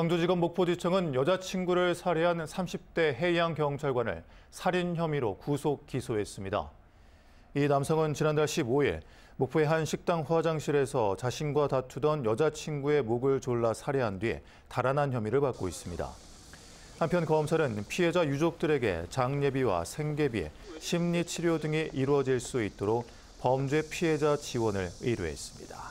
광주지검 목포지청은 여자친구를 살해한 30대 해양 경찰관을 살인 혐의로 구속 기소했습니다. 이 남성은 지난달 15일 목포의 한 식당 화장실에서 자신과 다투던 여자친구의 목을 졸라 살해한 뒤 달아난 혐의를 받고 있습니다. 한편 검찰은 피해자 유족들에게 장례비와 생계비, 심리치료 등이 이루어질 수 있도록 범죄 피해자 지원을 의뢰했습니다.